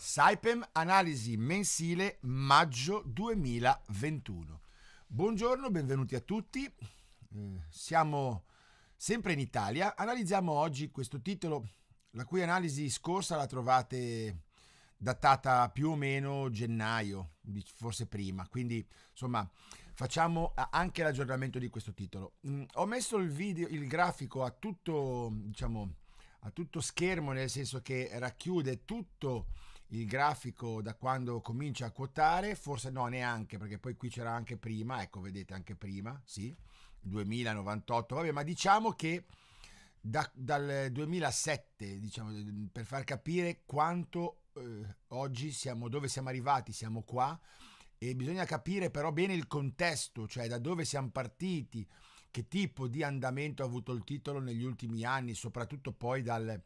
Saipem Analisi mensile maggio 2021. Buongiorno, benvenuti a tutti. Eh, siamo sempre in Italia. Analizziamo oggi questo titolo, la cui analisi scorsa la trovate datata più o meno gennaio, forse prima. Quindi, insomma, facciamo anche l'aggiornamento di questo titolo. Mm, ho messo il video, il grafico a tutto, diciamo, a tutto schermo, nel senso che racchiude tutto il grafico da quando comincia a quotare, forse no neanche perché poi qui c'era anche prima, ecco vedete anche prima, sì, 2098, vabbè ma diciamo che da, dal 2007, diciamo, per far capire quanto eh, oggi siamo, dove siamo arrivati, siamo qua e bisogna capire però bene il contesto, cioè da dove siamo partiti, che tipo di andamento ha avuto il titolo negli ultimi anni, soprattutto poi dal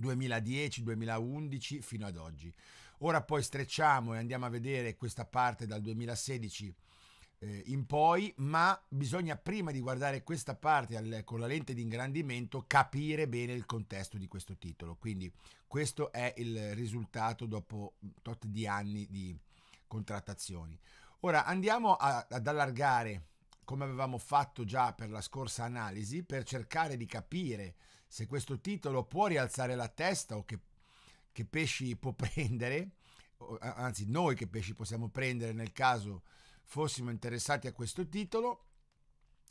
2010-2011 fino ad oggi. Ora poi strecciamo e andiamo a vedere questa parte dal 2016 eh, in poi, ma bisogna prima di guardare questa parte al, con la lente di ingrandimento capire bene il contesto di questo titolo. Quindi questo è il risultato dopo tot di anni di contrattazioni. Ora andiamo a, ad allargare come avevamo fatto già per la scorsa analisi per cercare di capire se questo titolo può rialzare la testa o che, che pesci può prendere, anzi noi che pesci possiamo prendere nel caso fossimo interessati a questo titolo.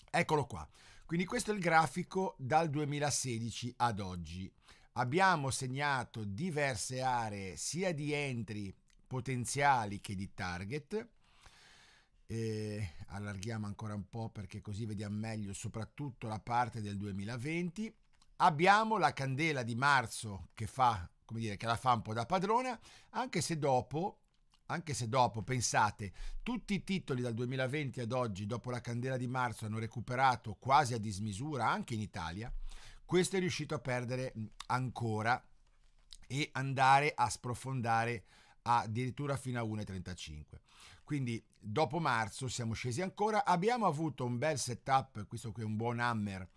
Eccolo qua. Quindi questo è il grafico dal 2016 ad oggi. Abbiamo segnato diverse aree sia di entry potenziali che di target. E allarghiamo ancora un po' perché così vediamo meglio soprattutto la parte del 2020 Abbiamo la candela di marzo che fa, come dire, che la fa un po' da padrona, anche se dopo anche se dopo, pensate, tutti i titoli dal 2020 ad oggi, dopo la candela di marzo, hanno recuperato quasi a dismisura anche in Italia, questo è riuscito a perdere ancora e andare a sprofondare addirittura fino a 1,35. Quindi dopo marzo siamo scesi ancora, abbiamo avuto un bel setup, questo qui è un buon hammer,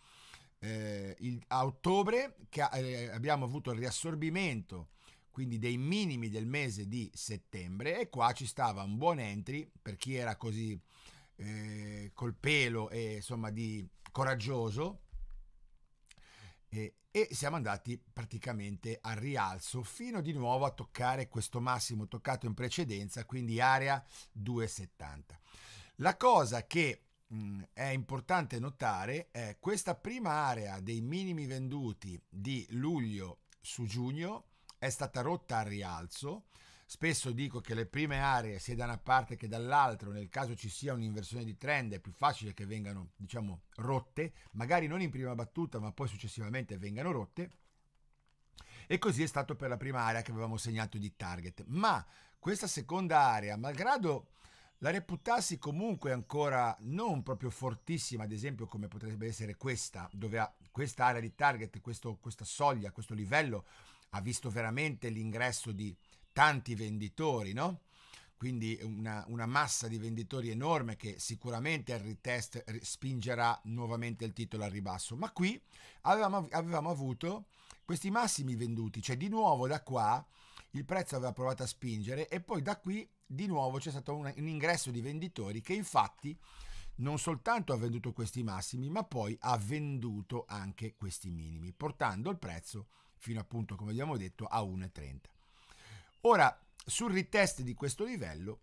eh, il, a ottobre che, eh, abbiamo avuto il riassorbimento quindi dei minimi del mese di settembre e qua ci stava un buon entry per chi era così eh, col pelo e insomma di coraggioso e, e siamo andati praticamente al rialzo fino di nuovo a toccare questo massimo toccato in precedenza quindi area 270 la cosa che Mm, è importante notare eh, questa prima area dei minimi venduti di luglio su giugno è stata rotta al rialzo. Spesso dico che le prime aree, sia da una parte che dall'altra, nel caso ci sia un'inversione di trend, è più facile che vengano, diciamo, rotte, magari non in prima battuta, ma poi successivamente vengano rotte. E così è stato per la prima area che avevamo segnato di target. Ma questa seconda area, malgrado la reputassi comunque ancora non proprio fortissima, ad esempio come potrebbe essere questa, dove ha questa area di target, questo, questa soglia, questo livello ha visto veramente l'ingresso di tanti venditori, no? Quindi una, una massa di venditori enorme che sicuramente al retest spingerà nuovamente il titolo al ribasso. Ma qui avevamo, avevamo avuto questi massimi venduti, cioè di nuovo da qua il prezzo aveva provato a spingere e poi da qui di nuovo c'è stato un, un ingresso di venditori che infatti non soltanto ha venduto questi massimi ma poi ha venduto anche questi minimi portando il prezzo fino appunto come abbiamo detto a 1,30 ora sul retest di questo livello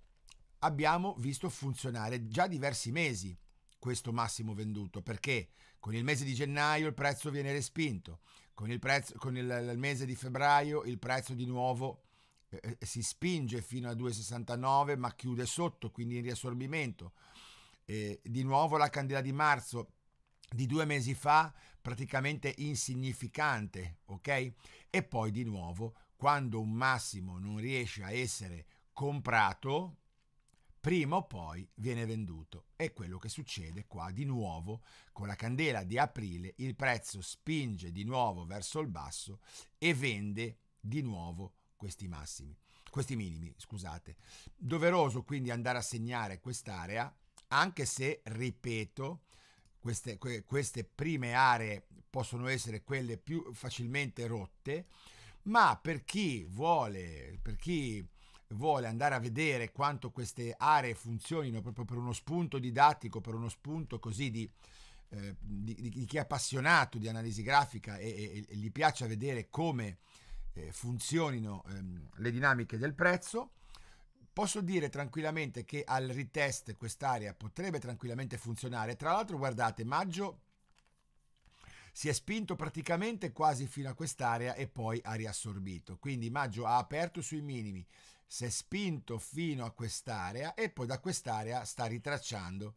abbiamo visto funzionare già diversi mesi questo massimo venduto perché con il mese di gennaio il prezzo viene respinto, con il, prezzo, con il, il mese di febbraio il prezzo di nuovo eh, eh, si spinge fino a 2,69 ma chiude sotto, quindi in riassorbimento. Eh, di nuovo la candela di marzo di due mesi fa praticamente insignificante, ok? E poi di nuovo quando un massimo non riesce a essere comprato, prima o poi viene venduto. È quello che succede qua di nuovo con la candela di aprile, il prezzo spinge di nuovo verso il basso e vende di nuovo questi massimi, questi minimi, scusate. Doveroso quindi andare a segnare quest'area, anche se, ripeto, queste, queste prime aree possono essere quelle più facilmente rotte, ma per chi vuole, per chi vuole andare a vedere quanto queste aree funzionino proprio per uno spunto didattico, per uno spunto così di, eh, di, di chi è appassionato di analisi grafica e, e, e gli piace vedere come eh, funzionino ehm, le dinamiche del prezzo. Posso dire tranquillamente che al retest quest'area potrebbe tranquillamente funzionare. Tra l'altro, guardate, maggio si è spinto praticamente quasi fino a quest'area e poi ha riassorbito. Quindi maggio ha aperto sui minimi, si è spinto fino a quest'area e poi da quest'area sta ritracciando.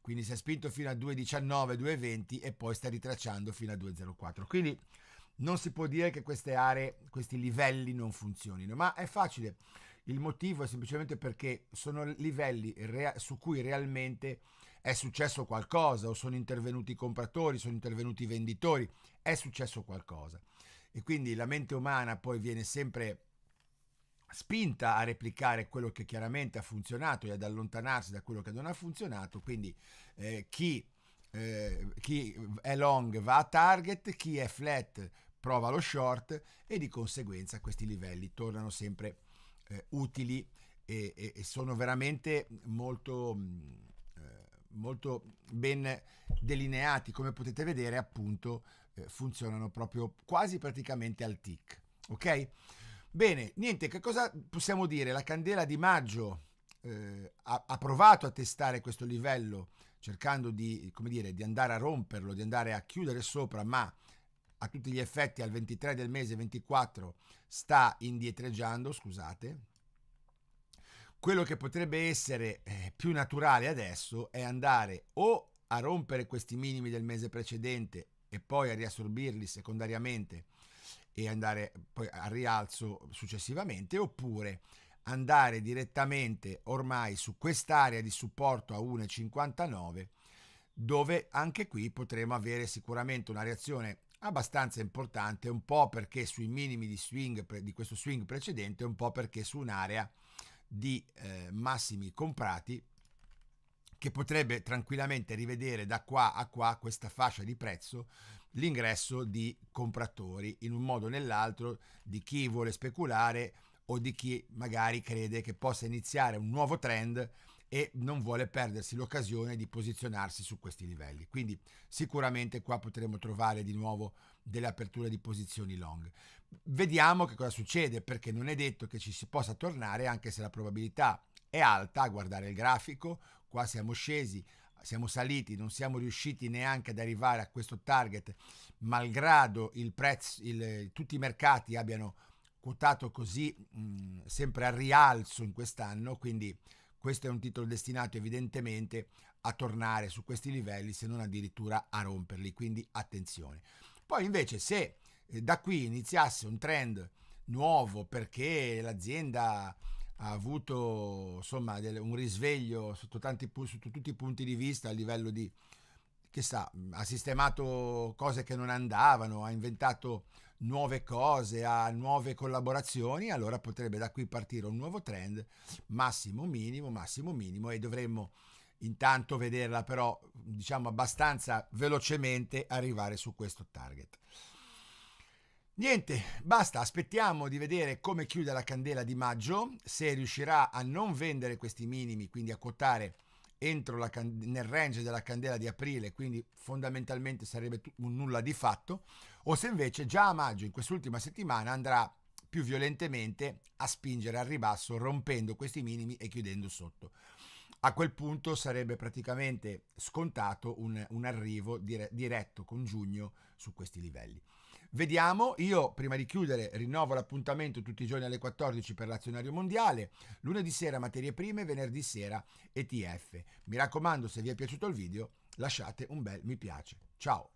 Quindi si è spinto fino a 2,19, 2,20 e poi sta ritracciando fino a 2,04. Quindi non si può dire che queste aree, questi livelli non funzionino, ma è facile. Il motivo è semplicemente perché sono livelli rea- su cui realmente è successo qualcosa, o sono intervenuti i compratori, sono intervenuti i venditori, è successo qualcosa. E quindi la mente umana poi viene sempre spinta a replicare quello che chiaramente ha funzionato e ad allontanarsi da quello che non ha funzionato, quindi eh, chi, eh, chi è long va a target, chi è flat prova lo short e di conseguenza questi livelli tornano sempre eh, utili e, e, e, sono veramente molto, mm, eh, molto ben delineati. Come potete vedere, appunto, eh, funzionano proprio quasi praticamente al tick Ok? Bene, niente, che cosa possiamo dire? La candela di maggio eh, ha, ha, provato a testare questo livello cercando di, come dire, di andare a romperlo, di andare a chiudere sopra, ma a tutti gli effetti al 23 del mese 24 sta indietreggiando, scusate. Quello che potrebbe essere eh, più naturale adesso è andare o a rompere questi minimi del mese precedente e poi a riassorbirli secondariamente e andare poi al rialzo successivamente oppure andare direttamente ormai su quest'area di supporto a 1,59 dove anche qui potremo avere sicuramente una reazione abbastanza importante, un po' perché sui minimi di, swing, di questo swing precedente, un po' perché su un'area di eh, massimi comprati che potrebbe tranquillamente rivedere da qua a qua questa fascia di prezzo l'ingresso di compratori in un modo o nell'altro di chi vuole speculare o di chi magari crede che possa iniziare un nuovo trend e non vuole perdersi l'occasione di posizionarsi su questi livelli. Quindi sicuramente qua potremo trovare di nuovo delle aperture di posizioni long. Vediamo che cosa succede perché non è detto che ci si possa tornare anche se la probabilità è alta a guardare il grafico, qua siamo scesi siamo saliti, non siamo riusciti neanche ad arrivare a questo target, malgrado il prezzo, il, tutti i mercati abbiano quotato così mh, sempre a rialzo in quest'anno, quindi questo è un titolo destinato evidentemente a tornare su questi livelli se non addirittura a romperli, quindi attenzione. Poi invece se eh, da qui iniziasse un trend nuovo perché l'azienda ha avuto insomma un risveglio sotto, tanti, sotto tutti i punti di vista a livello di, che sa, ha sistemato cose che non andavano, ha inventato nuove cose, a nuove collaborazioni, allora potrebbe da qui partire un nuovo trend, massimo minimo, massimo minimo e dovremmo intanto vederla però diciamo abbastanza velocemente arrivare su questo target. Niente, basta, aspettiamo di vedere come chiude la candela di maggio, se riuscirà a non vendere questi minimi, quindi a quotare entro can- nel range della candela di aprile, quindi fondamentalmente sarebbe t- un nulla di fatto, o se invece già a maggio, in quest'ultima settimana, andrà più violentemente a spingere al ribasso, rompendo questi minimi e chiudendo sotto. A quel punto sarebbe praticamente scontato un, un arrivo dire- diretto con giugno su questi livelli. Vediamo, io prima di chiudere rinnovo l'appuntamento tutti i giorni alle 14 per l'azionario mondiale, lunedì sera materie prime, venerdì sera ETF. Mi raccomando, se vi è piaciuto il video, lasciate un bel mi piace. Ciao!